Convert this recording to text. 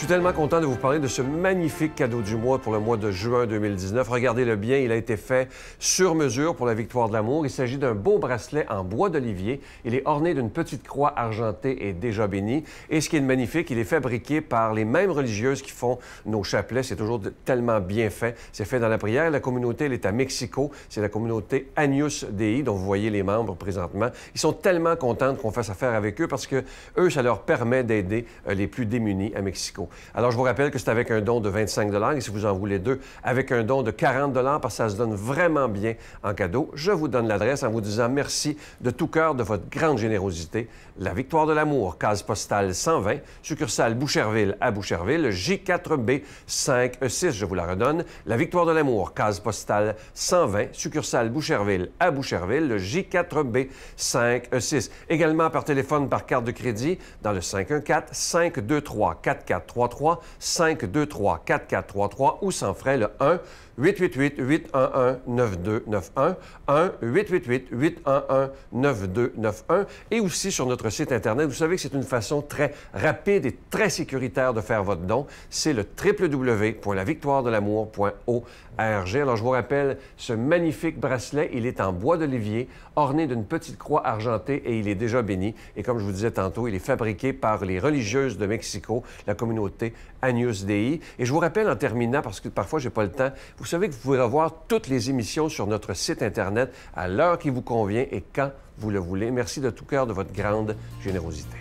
Je suis tellement content de vous parler de ce magnifique cadeau du mois pour le mois de juin 2019. Regardez-le bien, il a été fait sur mesure pour la Victoire de l'amour. Il s'agit d'un beau bracelet en bois d'olivier. Il est orné d'une petite croix argentée et déjà bénie. Et ce qui est magnifique, il est fabriqué par les mêmes religieuses qui font nos chapelets. C'est toujours tellement bien fait. C'est fait dans la prière. La communauté, elle est à Mexico. C'est la communauté Agnus Dei, dont vous voyez les membres présentement. Ils sont tellement contents qu'on fasse affaire avec eux parce que eux, ça leur permet d'aider euh, les plus démunis à Mexico. Alors, je vous rappelle que c'est avec un don de 25 et si vous en voulez deux, avec un don de 40 parce que ça se donne vraiment bien en cadeau. Je vous donne l'adresse en vous disant merci de tout cœur de votre grande générosité. La Victoire de l'amour, case postale 120, succursale Boucherville à Boucherville, J4B 5E6, je vous la redonne. La Victoire de l'amour, case postale 120, succursale Boucherville à Boucherville, J4B 5E6. Également par téléphone, par carte de crédit, dans le 514 523 44 3 3 5 5-2-3, 4-4-3-3 ou sans frais le 1 1-888-811-9291, 1-888-811-9291 et aussi sur notre site Internet. Vous savez que c'est une façon très rapide et très sécuritaire de faire votre don. C'est le www.lavictoire-de-l'amour.org. Alors, je vous rappelle ce magnifique bracelet. Il est en bois d'olivier, orné d'une petite croix argentée et il est déjà béni. Et comme je vous disais tantôt, il est fabriqué par les religieuses de Mexico, la communauté Agnus Dei. Et je vous rappelle en terminant, parce que parfois, j'ai pas le temps, savez que vous pouvez revoir toutes les émissions sur notre site Internet à l'heure qui vous convient et quand vous le voulez. Merci de tout cœur de votre grande générosité.